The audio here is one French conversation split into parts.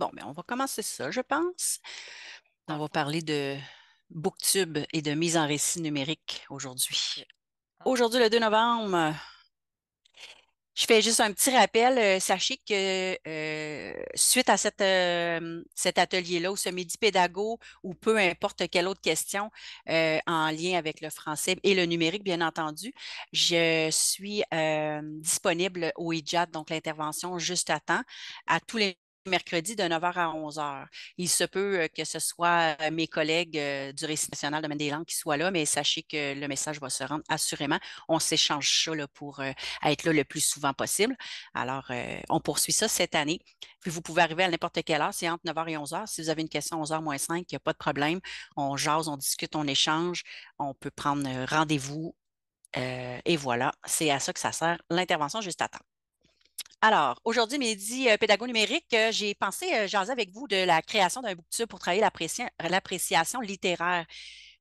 Bon, mais ben, on va commencer ça, je pense. On va parler de Booktube et de mise en récit numérique aujourd'hui. Ah. Aujourd'hui, le 2 novembre, euh, je fais juste un petit rappel. Euh, sachez que euh, suite à cette, cet atelier-là ou ce midi pédago ou peu importe quelle autre question en lien avec le français et le numérique, bien entendu, je suis disponible au IJAT, e donc l'intervention juste à temps, à tous les mercredi de 9h à 11h. Il se peut euh, que ce soit euh, mes collègues euh, du Récit national Domaine des langues qui soient là, mais sachez que le message va se rendre assurément. On s'échange ça pour être là le plus souvent possible. Alors, on poursuit ça cette année. Puis vous pouvez arriver à n'importe quelle heure, c'est entre 9h et 11h. Si vous avez une question 11h moins 5, il n'y a pas de problème. On jase, on discute, on échange, on peut prendre rendez-vous. et voilà, c'est à ça que ça sert l'intervention juste à temps. Alors, aujourd'hui, midi euh, pédago numérique, euh, j'ai pensé j'en euh, jaser avec vous de la création d'un booktube pour travailler l'appréciation littéraire.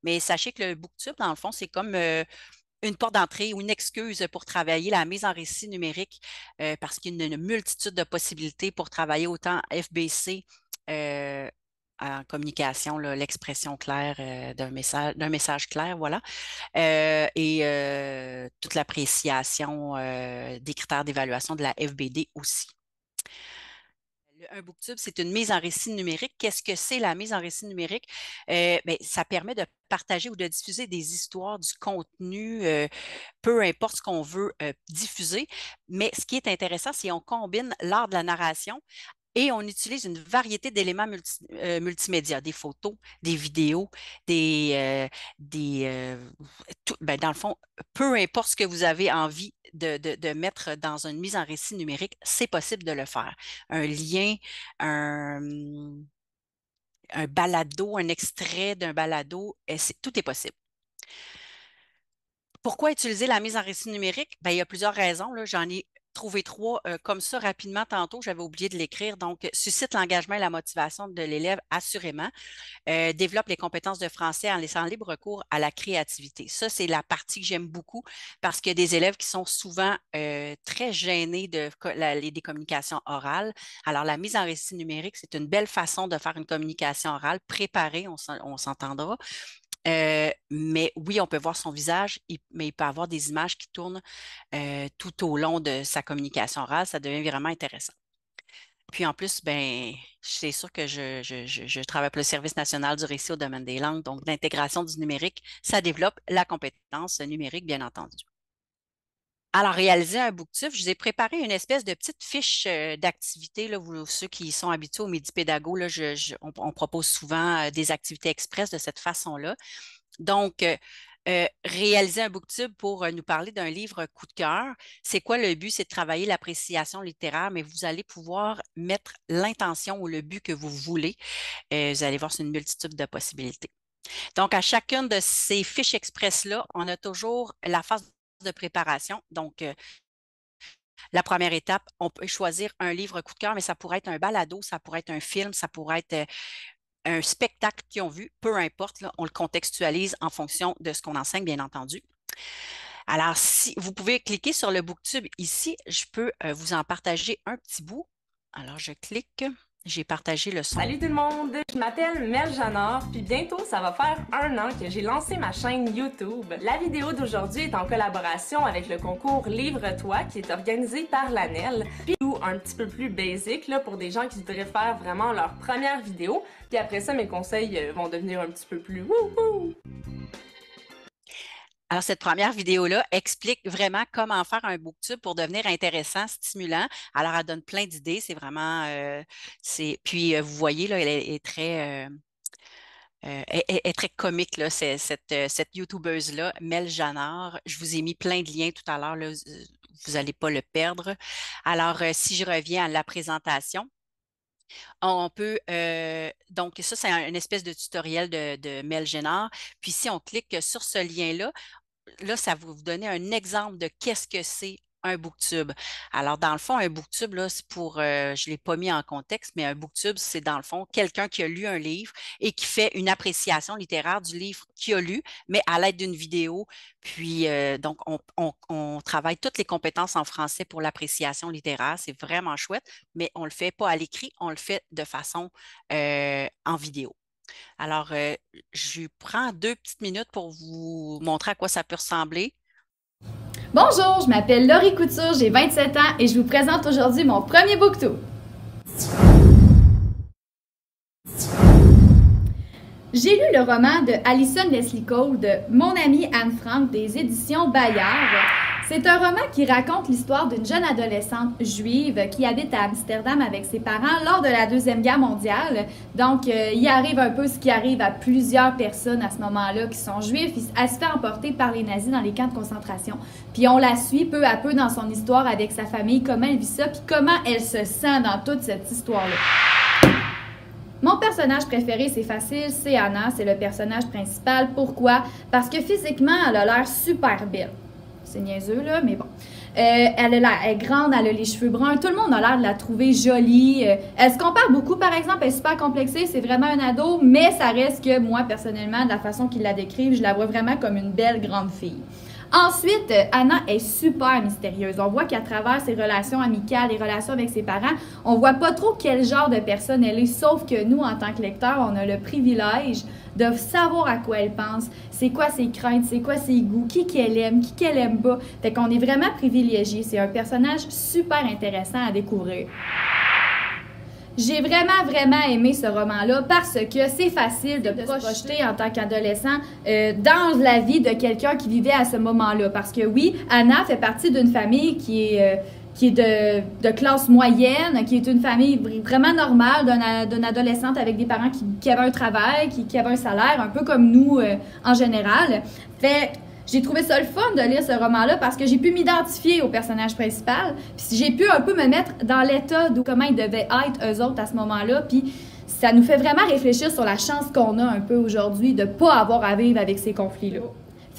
Mais sachez que le booktube, dans le fond, c'est comme euh, une porte d'entrée ou une excuse pour travailler la mise en récit numérique parce qu'il y a une, multitude de possibilités pour travailler autant FBC communication, l'expression claire euh, d'un message, d'un message clair, voilà, euh, et euh, toute l'appréciation des critères d'évaluation de la FBD aussi. Un booktube, c'est une mise en récit numérique. Qu'est-ce que c'est la mise en récit numérique? Ben, ça permet de partager ou de diffuser des histoires, du contenu, peu importe ce qu'on veut diffuser. Mais ce qui est intéressant, c'est qu'on combine l'art de la narration et on utilise une variété d'éléments euh, multimédia, des photos, des vidéos, des, euh, des euh, ben, dans le fond, peu importe ce que vous avez envie de, mettre dans une mise en récit numérique, c'est possible de le faire. Un lien, un, un balado, un extrait d'un balado, eh, tout est possible. Pourquoi utiliser la mise en récit numérique? Ben, il y a plusieurs raisons. J'en ai Trouver trois euh, comme ça rapidement tantôt. J'avais oublié de l'écrire. Donc, euh, suscite l'engagement et la motivation de l'élève, assurément. Euh, développe les compétences de français en laissant libre cours à la créativité. Ça, c'est la partie que j'aime beaucoup parce qu'il y a des élèves qui sont souvent très gênés de des communications orales. Alors, la mise en récit numérique, c'est une belle façon de faire une communication orale préparée, on s'entendra, euh, mais oui, on peut voir son visage, mais il peut avoir des images qui tournent euh, tout au long de sa communication orale. Ça devient vraiment intéressant. Puis en plus, ben, c'est sûr que je, travaille pour le Service national du récit au domaine des langues, donc l'intégration du numérique, ça développe la compétence numérique, bien entendu. Alors, réaliser un booktube, je vous ai préparé une espèce de petite fiche euh, d'activité. Ceux qui sont habitués au midi pédago, là, on, propose souvent euh, des activités express de cette façon-là. Donc, euh, réaliser un booktube pour nous parler d'un livre coup de cœur. C'est quoi le but? C'est de travailler l'appréciation littéraire, mais vous allez pouvoir mettre l'intention ou le but que vous voulez. vous allez voir, c'est une multitude de possibilités. Donc, à chacune de ces fiches express-là, on a toujours la phase de préparation. Donc, euh, la première étape, on peut choisir un livre coup de cœur, mais ça pourrait être un balado, ça pourrait être un film, ça pourrait être euh, un spectacle qu'ils ont vu, peu importe, on le contextualise en fonction de ce qu'on enseigne, bien entendu. Alors, si vous pouvez cliquer sur le booktube ici, je peux euh, vous en partager un petit bout. Alors, je clique. J'ai partagé le son. Salut tout le monde, je m'appelle Mel Janor, puis bientôt ça va faire un an que j'ai lancé ma chaîne YouTube. La vidéo d'aujourd'hui est en collaboration avec le concours Livre-toi qui est organisé par l'ANEL, puis un petit peu plus basic là, pour des gens qui voudraient faire vraiment leur première vidéo, puis après ça mes conseils euh, vont devenir un petit peu plus wouhou! Alors, cette première vidéo-là explique vraiment comment faire un booktube pour devenir intéressant, stimulant. Alors, elle donne plein d'idées. C'est vraiment. Euh, puis, euh, vous voyez, là, elle est, très. Euh, est, très comique, là, cette, youtubeuse-là, Mel Janard. Je vous ai mis plein de liens tout à l'heure, là, vous n'allez pas le perdre. Alors, si je reviens à la présentation, on peut, donc ça, c'est une espèce de tutoriel de, de Mel Génard. Puis si on clique sur ce lien-là, là, ça va vous donner un exemple de qu'est-ce que c'est un booktube. Alors, dans le fond, un booktube, là, c'est pour, euh, je ne l'ai pas mis en contexte, mais un booktube, c'est dans le fond quelqu'un qui a lu un livre et qui fait une appréciation littéraire du livre qu'il a lu, mais à l'aide d'une vidéo. Puis, euh, donc, on, travaille toutes les compétences en français pour l'appréciation littéraire. C'est vraiment chouette, mais on ne le fait pas à l'écrit, on le fait de façon euh, en vidéo. Alors, euh, je prends deux petites minutes pour vous montrer à quoi ça peut ressembler. Bonjour, je m'appelle Laurie Couture, j'ai 27 ans et je vous présente aujourd'hui mon premier booktube. J'ai lu le roman de Alison Leslie Cole de Mon ami Anne Frank des éditions Bayard c'est un roman qui raconte l'histoire d'une jeune adolescente juive qui habite à Amsterdam avec ses parents lors de la Deuxième Guerre mondiale. Donc, euh, il arrive un peu ce qui arrive à plusieurs personnes à ce moment-là qui sont juives. Elle se fait emporter par les nazis dans les camps de concentration. Puis on la suit peu à peu dans son histoire avec sa famille, comment elle vit ça, puis comment elle se sent dans toute cette histoire-là. Mon personnage préféré, c'est facile, c'est Anna, c'est le personnage principal. Pourquoi? Parce que physiquement, elle a l'air super belle. C'est niaiseux, là, mais bon. Euh, elle, est grande, elle a les cheveux bruns. Tout le monde a l'air de la trouver jolie. Euh, elle se compare beaucoup, par exemple. Elle est super complexée. C'est vraiment un ado. Mais ça reste que moi, personnellement, de la façon qu'ils la décrivent, je la vois vraiment comme une belle grande fille. Ensuite, euh, Anna est super mystérieuse. On voit qu'à travers ses relations amicales, et relations avec ses parents, on voit pas trop quel genre de personne elle est, sauf que nous, en tant que lecteurs, on a le privilège de savoir à quoi elle pense, c'est quoi ses craintes, c'est quoi ses goûts, qui qu'elle aime, qui qu'elle aime pas. Fait qu'on est vraiment privilégié. C'est un personnage super intéressant à découvrir. J'ai vraiment, vraiment aimé ce roman-là parce que c'est facile de, projeter. se projeter en tant qu'adolescent euh, dans la vie de quelqu'un qui vivait à ce moment-là. Parce que oui, Anna fait partie d'une famille qui est... Euh, qui est de, de, classe moyenne, qui est une famille vraiment normale, d'une adolescente avec des parents qui, qui avaient un travail, qui, qui, avaient un salaire, un peu comme nous euh, en général. Fait j'ai trouvé ça le fun de lire ce roman-là parce que j'ai pu m'identifier au personnage principal, puis j'ai pu un peu me mettre dans l'état d'où comment ils devaient être eux autres à ce moment-là, puis ça nous fait vraiment réfléchir sur la chance qu'on a un peu aujourd'hui de ne pas avoir à vivre avec ces conflits-là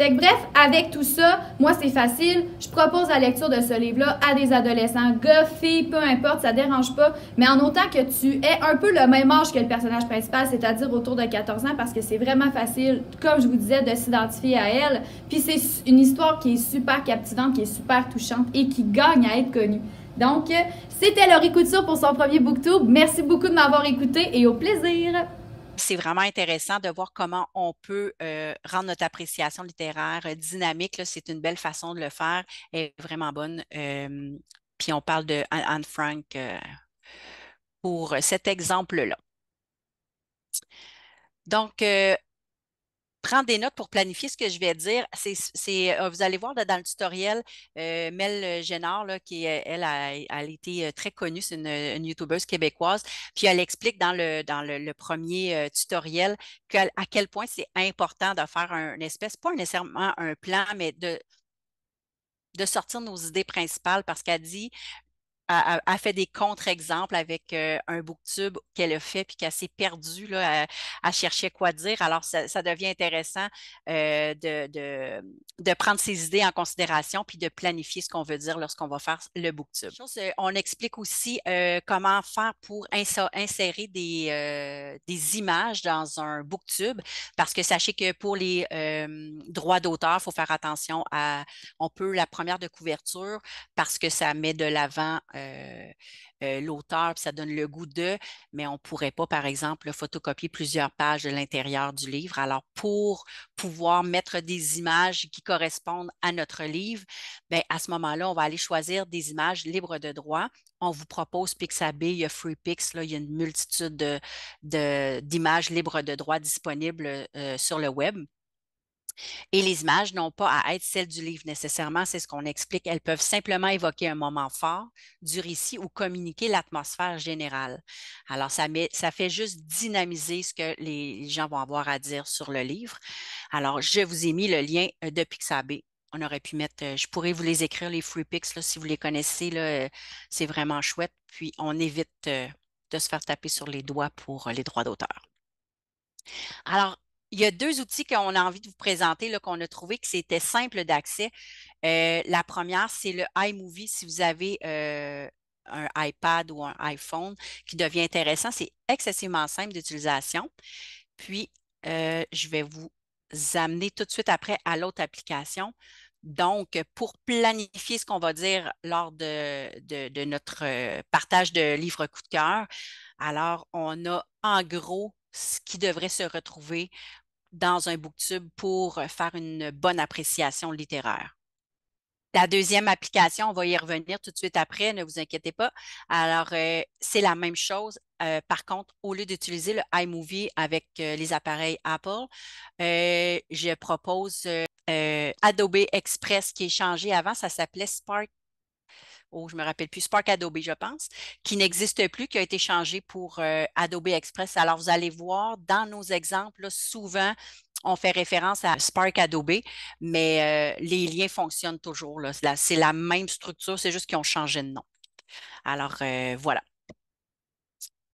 bref, avec tout ça, moi c'est facile. Je propose la lecture de ce livre-là à des adolescents, gars, filles, peu importe, ça dérange pas. Mais en autant que tu es un peu le même âge que le personnage principal, c'est-à-dire autour de 14 ans, parce que c'est vraiment facile, comme je vous disais, de s'identifier à elle. Puis c'est une histoire qui est super captivante, qui est super touchante et qui gagne à être connue. Donc, c'était Laurie Couture pour son premier Booktube. Merci beaucoup de m'avoir écouté et au plaisir! c'est vraiment intéressant de voir comment on peut euh, rendre notre appréciation littéraire euh, dynamique. C'est une belle façon de le faire. et est vraiment bonne. puis on parle de Anne Frank euh, pour cet exemple-là. Donc, prendre des notes pour planifier ce que je vais dire. C'est, euh, vous allez voir dans le tutoriel, euh, Mel euh, Génard, qui elle a, été très connue, c'est une, youtubeuse québécoise, puis elle explique dans le, dans le, premier tutoriel à quel point c'est important de faire un, une espèce, pas nécessairement un plan, mais de, de sortir nos idées principales parce qu'elle dit a, fait des contre-exemples avec euh, un booktube qu'elle a fait, puis qu'elle s'est perdue là, à, chercher quoi dire. Alors, ça, devient intéressant euh, de, de, prendre ses idées en considération, puis de planifier ce qu'on veut dire lorsqu'on va faire le booktube. Euh, on explique aussi comment faire pour insérer des, des images dans un booktube, parce que sachez que pour les droits d'auteur, il faut faire attention à, on peut la première de couverture, parce que ça met de l'avant euh, euh, l'auteur, ça donne le goût d'eux, mais on ne pourrait pas, par exemple, photocopier plusieurs pages de l'intérieur du livre. Alors, pour pouvoir mettre des images qui correspondent à notre livre, bien, à ce moment-là, on va aller choisir des images libres de droit. On vous propose Pixabay, il y FreePix, il y a une multitude d'images de, libres de droit disponibles euh, sur le web. Et les images n'ont pas à être celles du livre nécessairement, c'est ce qu'on explique. Elles peuvent simplement évoquer un moment fort du récit ou communiquer l'atmosphère générale. Alors, ça, fait juste dynamiser ce que les, gens vont avoir à dire sur le livre. Alors, je vous ai mis le lien euh, de Pixabay on aurait pu mettre, euh, je pourrais vous les écrire, les free pics, si vous les connaissez, euh, c'est vraiment chouette. Puis on évite de se faire taper sur les doigts pour les droits d'auteur. Alors, il y a deux outils qu'on a envie de vous présenter, qu'on a trouvé que c'était simple d'accès. Euh, la première, c'est le iMovie. Si vous avez euh, un iPad ou un iPhone qui devient intéressant, c'est excessivement simple d'utilisation. Puis, euh, je vais vous amener tout de suite après à l'autre application. Donc, pour planifier ce qu'on va dire lors de, de notre partage de livres coup de cœur, alors on a en gros ce qui devrait se retrouver dans un booktube pour faire une bonne appréciation littéraire. La deuxième application, on va y revenir tout de suite après, ne vous inquiétez pas. Alors, c'est la même chose. par contre, au lieu d'utiliser le iMovie avec les appareils Apple, je propose Adobe Express qui est changé avant. Ça s'appelait Spark oh, je me rappelle plus, Spark Adobe, je pense, qui n'existe plus, qui a été changé pour euh, Adobe Express. Alors, vous allez voir dans nos exemples, souvent, on fait référence à Spark Adobe, mais euh, les liens fonctionnent toujours. C'est la même structure, c'est juste qu'ils ont changé de nom. Alors, euh, voilà.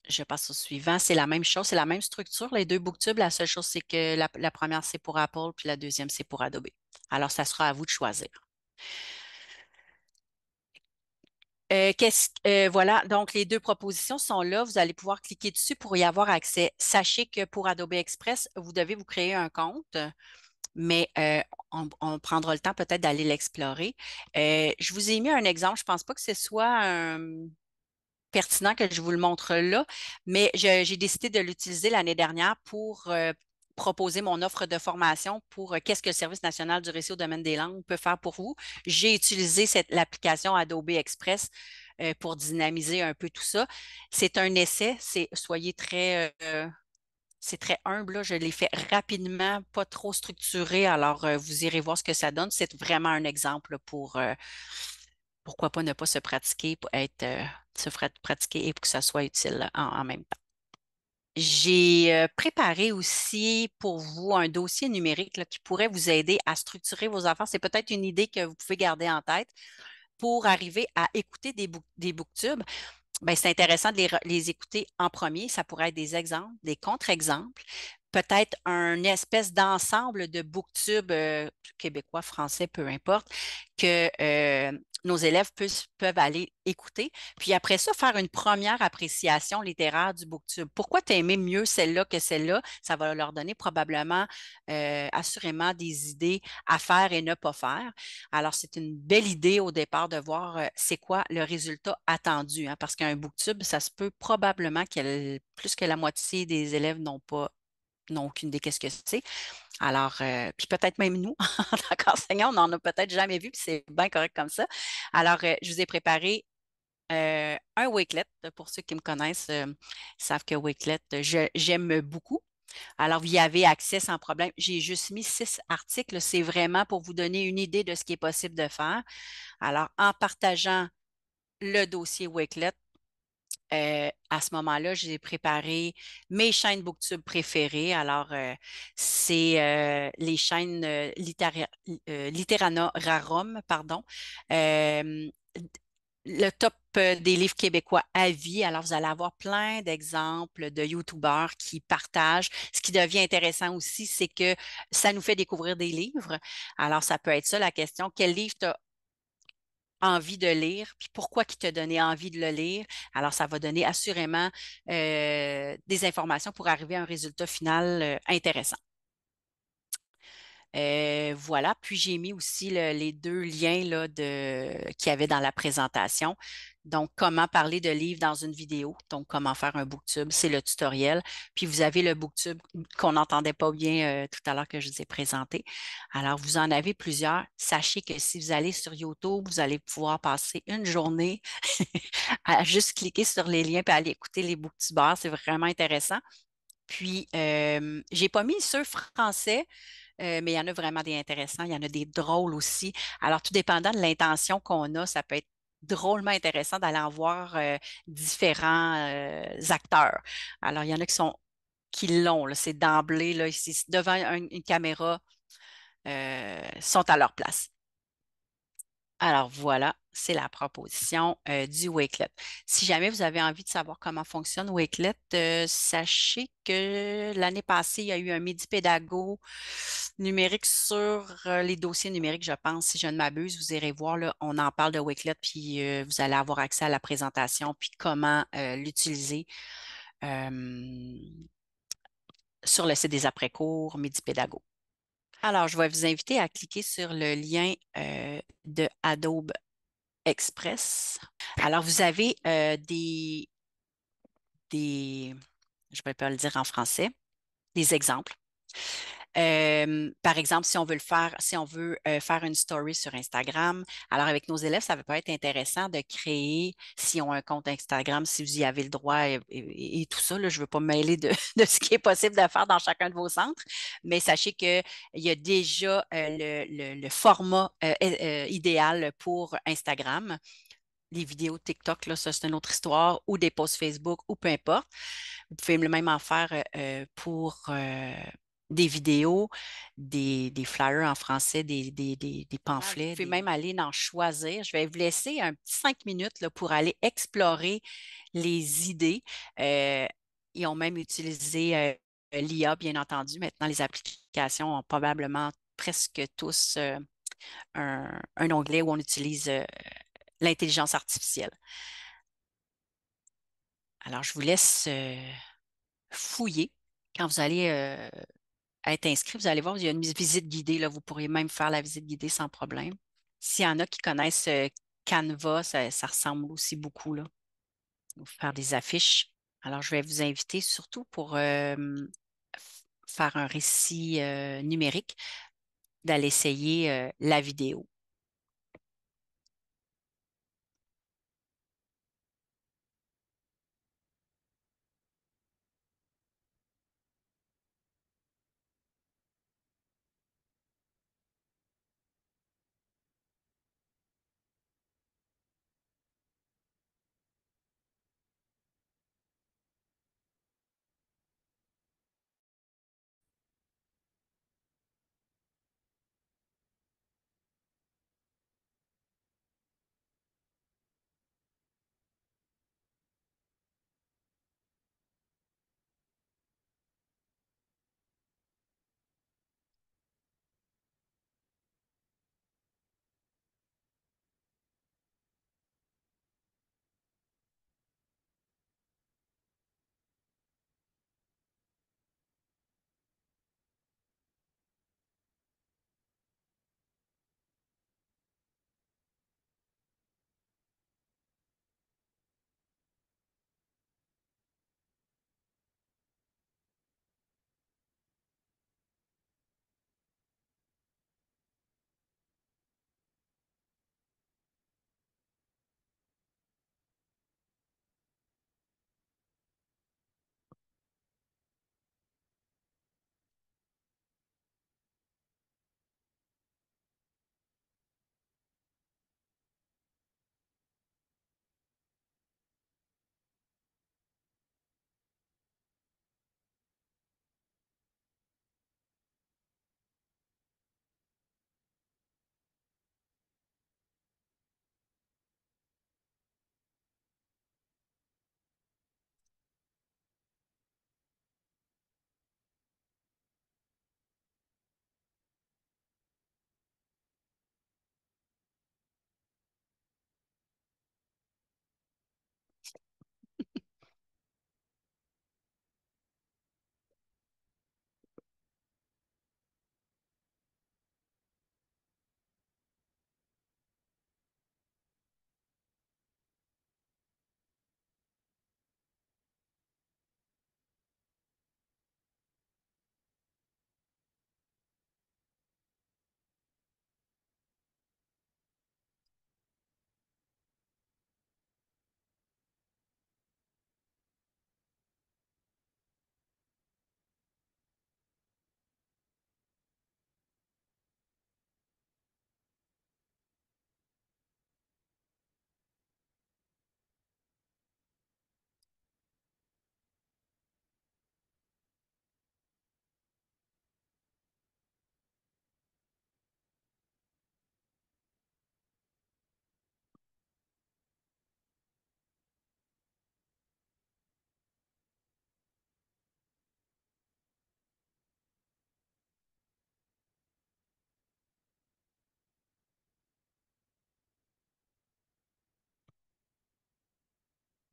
Je passe au suivant. C'est la même chose, c'est la même structure, les deux booktubes. La seule chose, c'est que la première, c'est pour Apple, puis la deuxième, c'est pour Adobe. Alors, ça sera à vous de choisir. Euh, euh, voilà, donc les deux propositions sont là. Vous allez pouvoir cliquer dessus pour y avoir accès. Sachez que pour Adobe Express, vous devez vous créer un compte, mais euh, on, on, prendra le temps peut-être d'aller l'explorer. je vous ai mis un exemple. Je ne pense pas que ce soit pertinent que je vous le montre là, mais j'ai décidé de l'utiliser l'année dernière pour proposer mon offre de formation pour euh, qu'est-ce que le Service national du récit au domaine des langues peut faire pour vous. J'ai utilisé l'application Adobe Express euh, pour dynamiser un peu tout ça. C'est un essai, c'est soyez très euh, c'est très humble, je l'ai fait rapidement, pas trop structuré, alors vous irez voir ce que ça donne. C'est vraiment un exemple pour pourquoi pas ne pas se pratiquer, pour être se pratiquer et pour que ça soit utile en même temps. J'ai préparé aussi pour vous un dossier numérique qui pourrait vous aider à structurer vos affaires. C'est peut-être une idée que vous pouvez garder en tête pour arriver à écouter des, book, booktubes. Ben, c'est intéressant de les, écouter en premier. Ça pourrait être des exemples, des contre-exemples, peut-être un espèce d'ensemble de booktube euh, québécois, français, peu importe, que euh, nos élèves peuvent, peuvent, aller écouter. Puis après ça, faire une première appréciation littéraire du booktube. Pourquoi tu aimé mieux celle-là que celle-là? Ça va leur donner probablement, euh, assurément, des idées à faire et ne pas faire. Alors, c'est une belle idée au départ de voir c'est quoi le résultat attendu, hein, parce qu'un booktube, ça se peut probablement que plus que la moitié des élèves n'ont pas n'ont aucune idée qu'est-ce que c'est. Alors, euh, puis peut-être même nous, en tant qu'enseignants, on n'en a peut-être jamais vu, puis c'est bien correct comme ça. Alors, euh, je vous ai préparé euh, un Wakelet. Pour ceux qui me connaissent, savent que Wakelet, j'aime beaucoup. Alors, vous y avez accès sans problème. J'ai juste mis six articles. C'est vraiment pour vous donner une idée de ce qui est possible de faire. Alors, en partageant le dossier Wakelet, euh, à ce moment-là, j'ai préparé mes chaînes booktube préférées. Alors, euh, c'est euh, les chaînes Literana Rarum, pardon. le top des livres québécois à vie. Alors, vous allez avoir plein d'exemples de YouTubeurs qui partagent. Ce qui devient intéressant aussi, c'est que ça nous fait découvrir des livres. Alors, ça peut être ça la question. Quel livre t'as envie de lire, puis pourquoi qui te donnait envie de le lire. Alors, ça va donner assurément euh, des informations pour arriver à un résultat final euh, intéressant. Euh, voilà, puis j'ai mis aussi les deux liens qu'il y avait dans la présentation. Donc, comment parler de livres dans une vidéo. Donc, comment faire un booktube, c'est le tutoriel. Puis, vous avez le booktube qu'on n'entendait pas bien euh, tout à l'heure que je vous ai présenté. Alors, vous en avez plusieurs. Sachez que si vous allez sur YouTube, vous allez pouvoir passer une journée à juste cliquer sur les liens et aller écouter les booktubeurs. C'est vraiment intéressant. Puis, euh, je n'ai pas mis ceux français. Euh, mais il y en a vraiment des intéressants, il y en a des drôles aussi. Alors, tout dépendant de l'intention qu'on a, ça peut être drôlement intéressant d'aller en voir euh, différents euh, acteurs. Alors, il y en a qui sont qui l'ont, c'est d'emblée, devant une, caméra, euh, sont à leur place. Alors voilà, c'est la proposition euh, du Wakelet. Si jamais vous avez envie de savoir comment fonctionne Wakelet, euh, sachez que l'année passée, il y a eu un midi pédago numérique sur euh, les dossiers numériques, je pense. Si je ne m'abuse, vous irez voir, là, on en parle de Wakelet, puis vous allez avoir accès à la présentation, puis comment l'utiliser sur le site des après-cours midi pédago. Alors, je vais vous inviter à cliquer sur le lien de Adobe Express. Alors, vous avez euh, des, des, je vais pas le dire en français, des exemples euh, par exemple, si on veut le faire, si on veut euh, faire une story sur Instagram, alors avec nos élèves, ça va pas être intéressant de créer, si on a un compte Instagram, si vous y avez le droit et, tout ça, je ne veux pas me mêler de, ce qui est possible de faire dans chacun de vos centres, mais sachez qu'il y a déjà euh, le, format idéal pour Instagram les vidéos TikTok, là, ça c'est une autre histoire, ou des posts Facebook, ou peu importe. Vous pouvez même en faire pour, des vidéos, des, des, flyers en français, des, des, ah, pamphlets. Je vais même aller en choisir. Je vais vous laisser un petit cinq minutes là, pour aller explorer les idées. Euh, ils ont même utilisé euh, l'IA, bien entendu. Maintenant, les applications ont probablement presque tous euh, un, onglet où on utilise l'intelligence artificielle. Alors, je vous laisse fouiller quand vous allez être inscrit, vous allez voir, il y a une visite guidée. Là, vous pourriez même faire la visite guidée sans problème. S'il y en a qui connaissent euh, Canva, ça, ressemble aussi beaucoup. Là. Vous faire des affiches. Alors, je vais vous inviter surtout pour euh, faire un récit euh, numérique, d'aller essayer la vidéo.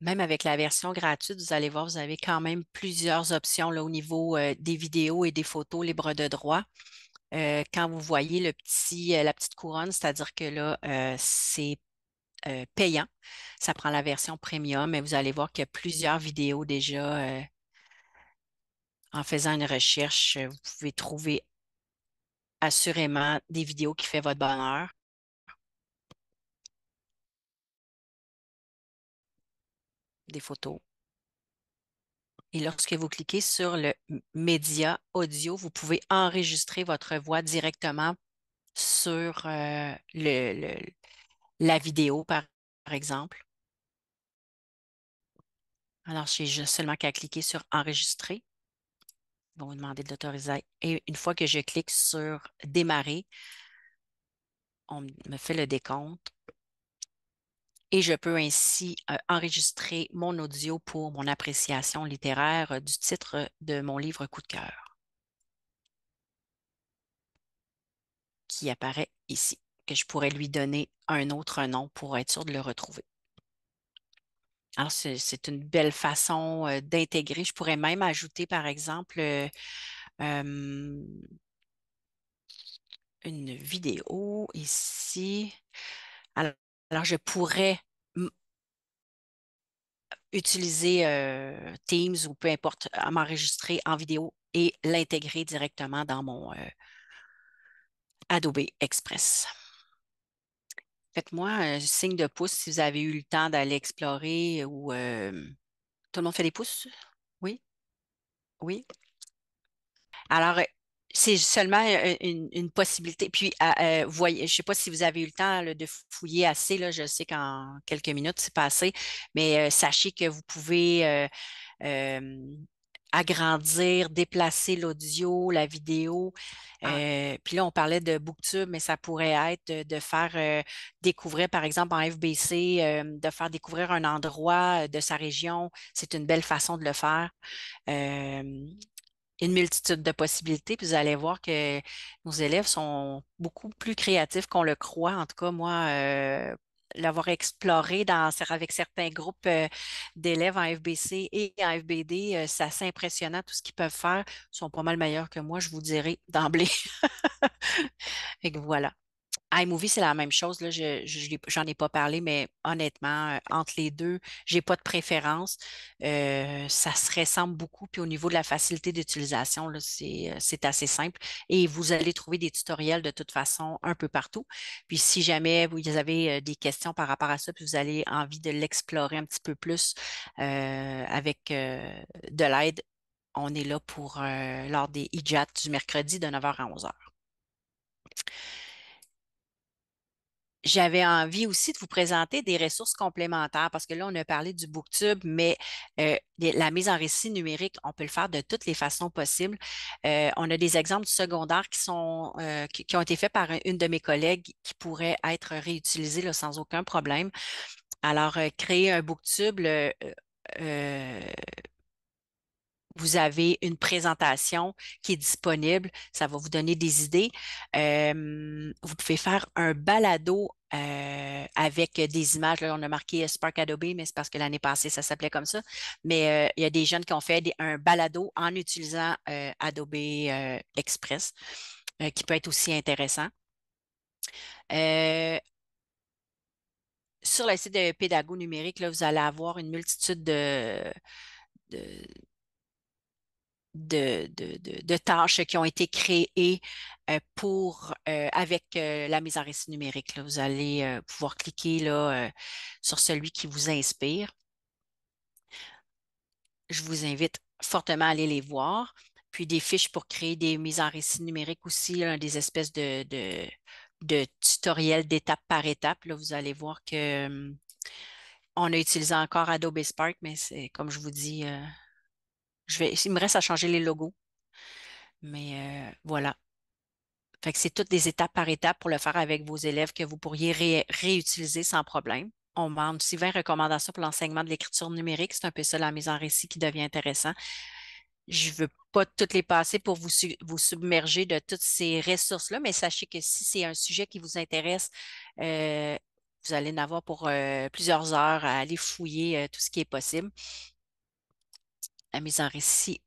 même avec la version gratuite, vous allez voir, vous avez quand même plusieurs options là, au niveau euh, des vidéos et des photos libres de droit. Euh, quand vous voyez le petit, euh, la petite couronne, c'est-à-dire que là, c'est payant. Ça prend la version premium, mais vous allez voir qu'il y a plusieurs vidéos déjà. en faisant une recherche, vous pouvez trouver assurément des vidéos qui font votre bonheur. photos. Et lorsque vous cliquez sur le média audio, vous pouvez enregistrer votre voix directement sur euh, le, la vidéo, par, exemple. Alors, j'ai seulement qu'à cliquer sur Enregistrer. Ils vont vous demander de l'autoriser. Et une fois que je clique sur Démarrer, on me fait le décompte et je peux ainsi enregistrer mon audio pour mon appréciation littéraire du titre de mon livre Coup de cœur, qui apparaît ici, que je pourrais lui donner un autre nom pour être sûr de le retrouver. Alors, c'est une belle façon d'intégrer. Je pourrais même ajouter, par exemple, une vidéo ici. alors, je pourrais utiliser Teams ou peu importe, à m'enregistrer en vidéo et l'intégrer directement dans mon Adobe Express. Faites-moi un signe de pouce si vous avez eu le temps d'aller explorer ou tout le monde fait des pouces? Oui? Oui? Alors, c'est seulement une, possibilité. Puis, voyez, je ne sais pas si vous avez eu le temps de fouiller assez. Là, je sais qu'en quelques minutes, c'est passé, mais sachez que vous pouvez agrandir, déplacer l'audio, la vidéo. Ah. puis là, on parlait de Booktube, mais ça pourrait être de, faire découvrir, par exemple, en FBC, de faire découvrir un endroit de sa région. C'est une belle façon de le faire une multitude de possibilités. Puis vous allez voir que nos élèves sont beaucoup plus créatifs qu'on le croit. En tout cas, moi, euh, l'avoir exploré dans, avec certains groupes euh, d'élèves en FBC et en FBD, euh, c'est assez impressionnant tout ce qu'ils peuvent faire. sont pas mal meilleurs que moi, je vous dirais d'emblée. et voilà iMovie, c'est la même chose. Là, je n'en ai pas parlé, mais honnêtement, euh, entre les deux, je n'ai pas de préférence. Euh, ça se ressemble beaucoup. Puis au niveau de la facilité d'utilisation, euh, c'est assez simple. Et vous allez trouver des tutoriels de toute façon un peu partout. Puis si jamais vous avez des questions par rapport à ça, puis vous avez envie de l'explorer un petit peu plus avec de l'aide, on est là pour lors des IJAT e du mercredi de 9h à 11h j'avais envie aussi de vous présenter des ressources complémentaires parce que là, on a parlé du booktube, mais euh, la mise en récit numérique, on peut le faire de toutes les façons possibles. Euh, on a des exemples secondaires qui, sont, euh, qui, ont été faits par une de mes collègues qui pourraient être réutilisés là, sans aucun problème. Alors, créer un booktube, vous avez une présentation qui est disponible. Ça va vous donner des idées. Euh, vous pouvez faire un balado euh, avec des images. Là, on a marqué Spark Adobe, mais c'est parce que l'année passée, ça s'appelait comme ça. Mais euh, il y a des jeunes qui ont fait un balado en utilisant Adobe Express, qui peut être aussi intéressant sur le site de Pédago numérique, là, vous allez avoir une multitude de, de, tâches qui ont été créées euh, pour euh, avec euh, la mise en récit numérique. Vous allez pouvoir cliquer là, sur celui qui vous inspire. Je vous invite fortement à aller les voir. Puis des fiches pour créer des mises en récit numérique aussi, des espèces de, tutoriels d'étape par étape. vous allez voir que hum, on a utilisé encore Adobe Spark, mais c'est comme je vous dis je vais, il me reste à changer les logos. Mais euh, voilà. Fait que c'est toutes des étapes par étape pour le faire avec vos élèves que vous pourriez réutiliser sans problème. On demande aussi 20 recommandations pour l'enseignement de l'écriture numérique. C'est un peu ça la mise en récit qui devient intéressant. Je ne veux pas toutes les passer pour vous, submerger de toutes ces ressources-là, mais sachez que si c'est un sujet qui vous intéresse, euh, vous allez en avoir pour euh, plusieurs heures à aller fouiller tout ce qui est possible la mise en récit.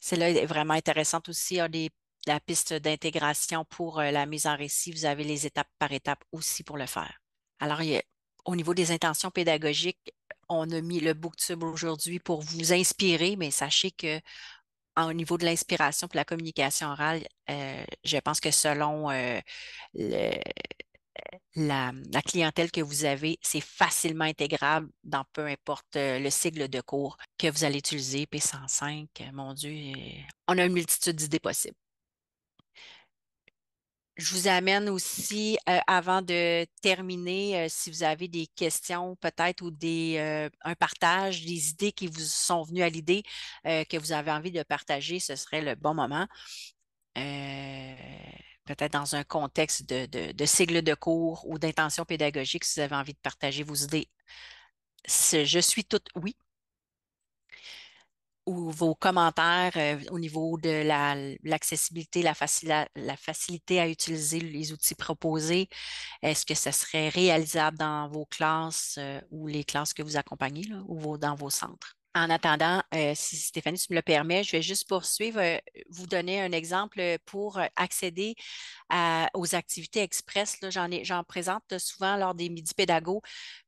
Celle-là est vraiment intéressante aussi. On hein, a la piste d'intégration pour euh, la mise en récit. Vous avez les étapes par étape aussi pour le faire. Alors, au niveau des intentions pédagogiques, on a mis le booktube aujourd'hui pour vous inspirer, mais sachez que au niveau de l'inspiration pour la communication orale, euh, je pense que selon euh, le, la, clientèle que vous avez, c'est facilement intégrable dans peu importe euh, le cycle de cours que vous allez utiliser, P105, euh, mon Dieu, on a une multitude d'idées possibles. Je vous amène aussi, euh, avant de terminer, si vous avez des questions peut-être ou des, un partage, des idées qui vous sont venues à l'idée que vous avez envie de partager, ce serait le bon moment peut-être dans un contexte de, sigle de cours ou d'intention pédagogique, si vous avez envie de partager vos idées. Je suis toute oui ou vos commentaires euh, au niveau de l'accessibilité, la, la, facilité à utiliser les outils proposés. Est-ce que ça serait réalisable dans vos classes euh, ou les classes que vous accompagnez ou dans vos centres? En attendant, euh, si Stéphanie, tu me le permets, je vais juste poursuivre, euh, vous donner un exemple euh, pour accéder aux activités express. J'en présente souvent lors des midis pédago.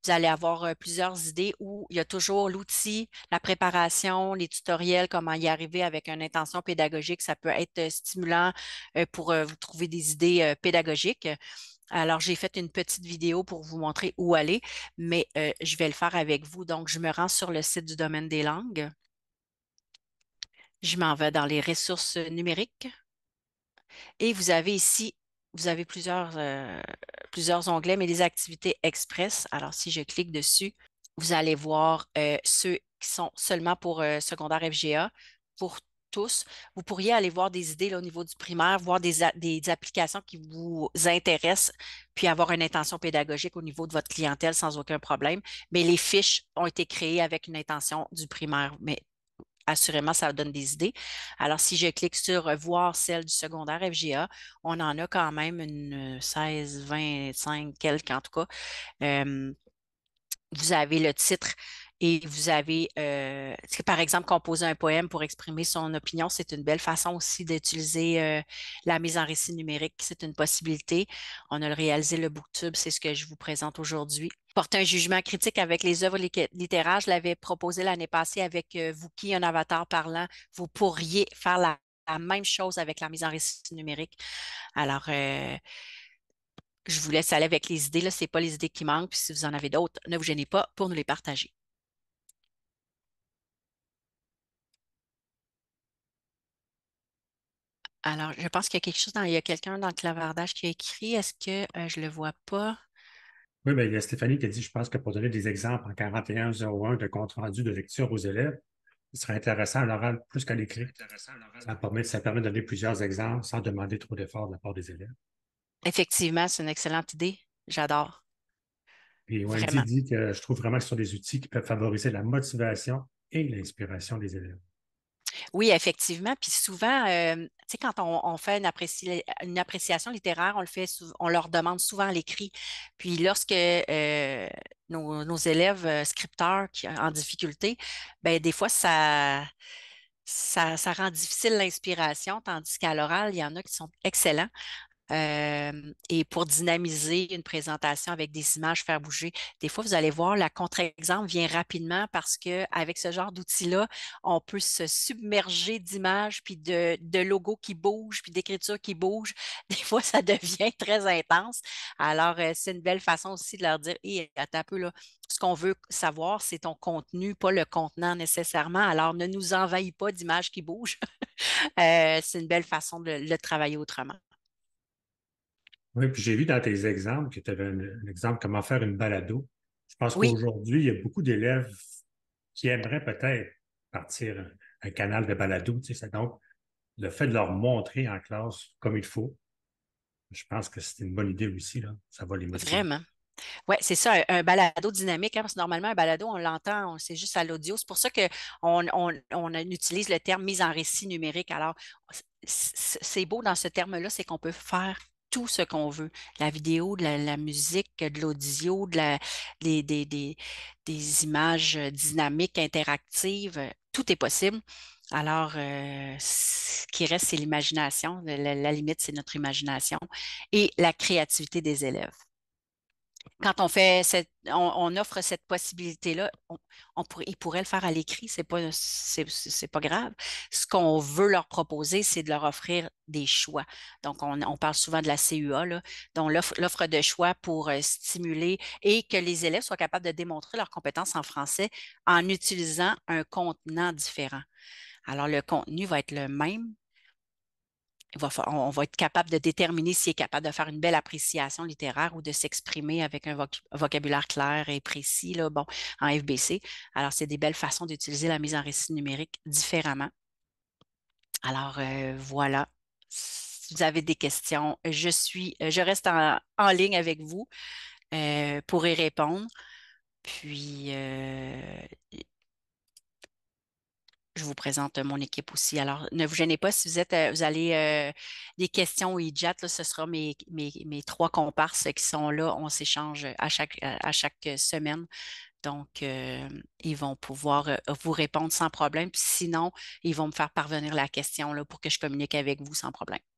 Vous allez avoir plusieurs idées où il y a toujours l'outil, la préparation, les tutoriels, comment y arriver avec une intention pédagogique. Ça peut être stimulant pour vous trouver des idées pédagogiques. Alors, j'ai fait une petite vidéo pour vous montrer où aller, mais euh, je vais le faire avec vous. Donc, je me rends sur le site du domaine des langues. Je m'en vais dans les ressources numériques. Et vous avez ici, vous avez plusieurs, euh, plusieurs onglets, mais les activités express. Alors, si je clique dessus, vous allez voir euh, ceux qui sont seulement pour secondaire FGA, pour vous pourriez aller voir des idées au niveau du primaire, voir des, applications qui vous intéressent, puis avoir une intention pédagogique au niveau de votre clientèle sans aucun problème. Mais les fiches ont été créées avec une intention du primaire. Mais assurément, ça donne des idées. Alors, si je clique sur voir celle du secondaire FGA, on en a quand même une 16, 25, quelques en tout cas. vous avez le titre et vous avez, euh, par exemple, composer un poème pour exprimer son opinion, c'est une belle façon aussi d'utiliser euh, la mise en récit numérique, c'est une possibilité. On a réalisé le booktube, c'est ce que je vous présente aujourd'hui. Porter un jugement critique avec les œuvres littéraires, je l'avais proposé l'année passée avec euh, vous qui un avatar parlant, vous pourriez faire la, même chose avec la mise en récit numérique. Alors, je vous laisse aller avec les idées. Ce n'est pas les idées qui manquent. Puis si vous en avez d'autres, ne vous gênez pas pour nous les partager. Alors, je pense qu'il y a quelque chose dans, il y a quelqu'un dans le clavardage qui a écrit. Est-ce que euh, je ne le vois pas? Oui, bien, il y a Stéphanie qui a dit, je pense que pour donner des exemples en 4101 de compte rendu de lecture aux élèves, ce serait intéressant à l'oral plus qu'à l'écrit. Ça permet, ça permet de donner plusieurs exemples sans demander trop d'efforts de la part des élèves. Effectivement, c'est une excellente idée. J'adore. Et Wendy dit que je trouve vraiment que ce sont des outils qui peuvent favoriser la motivation et l'inspiration des élèves. Oui, effectivement. Puis souvent, euh, sais, quand on, fait une, appréciation littéraire, on, le fait on leur demande souvent l'écrit. Puis lorsque euh, nos, élèves euh, scripteurs qui, en difficulté, ben, des fois, ça, ça rend difficile l'inspiration, tandis qu'à l'oral, il y en a qui sont excellents et pour dynamiser une présentation avec des images, faire bouger. Des fois, vous allez voir, la contre-exemple vient rapidement parce qu'avec ce genre d'outils-là, on peut se submerger d'images, puis de, logos qui bougent, puis d'écriture qui bougent. Des fois, ça devient très intense. Alors, euh, c'est une belle façon aussi de leur dire, hé, attends un peu, là, ce qu'on veut savoir, c'est ton contenu, pas le contenant nécessairement. Alors, ne nous envahis pas d'images qui bougent. Euh, c'est une belle façon de le travailler autrement. Oui, puis j'ai vu dans tes exemples que tu avais un, exemple comment faire une balado. Je pense qu'aujourd'hui, il y a beaucoup d'élèves qui aimeraient peut-être partir un, canal de balado. Tu sais, donc, le fait de leur montrer en classe comme il faut, je pense que c'est une bonne idée aussi. Là. Ça va les motiver. Vraiment. Oui, c'est ça, un, balado dynamique, hein, parce que normalement, un balado, on l'entend, c'est juste à l'audio. C'est pour ça qu'on on, utilise le terme mise en récit numérique. Alors, c'est beau dans ce terme-là, c'est qu'on peut faire tout ce qu'on veut. La vidéo, de la, musique, de l'audio, de la, des, images euh, dynamiques, interactives, euh, tout est possible. Alors, euh, ce qui reste, c'est l'imagination. la limite, c'est notre imagination et la créativité des élèves quand on fait cette, on, offre cette possibilité-là, on, ils pourraient le faire à l'écrit, c'est pas, c'est, pas grave. Ce qu'on veut leur proposer, c'est de leur offrir des choix. Donc, on, parle souvent de la CUA, dont l'offre, de choix pour euh, stimuler et que les élèves soient capables de démontrer leurs compétences en français en utilisant un contenant différent. Alors, le contenu va être le même, on va être capable de déterminer s'il est capable de faire une belle appréciation littéraire ou de s'exprimer avec un vocabulaire clair et précis là, bon, en FBC. Alors, c'est des belles façons d'utiliser la mise en récit numérique différemment. Alors, euh, voilà. Si vous avez des questions, je suis, je reste en, ligne avec vous euh, pour y répondre. Puis, euh, je vous présente euh, mon équipe aussi. Alors, ne vous gênez pas si vous êtes, euh, vous allez euh, des questions ou chat, e là, ce sera mes, mes, mes, trois comparses qui sont là. On s'échange à chaque, à chaque semaine. Donc, ils vont pouvoir vous répondre sans problème. sinon, ils vont me faire parvenir la question là, pour que je communique avec vous sans problème.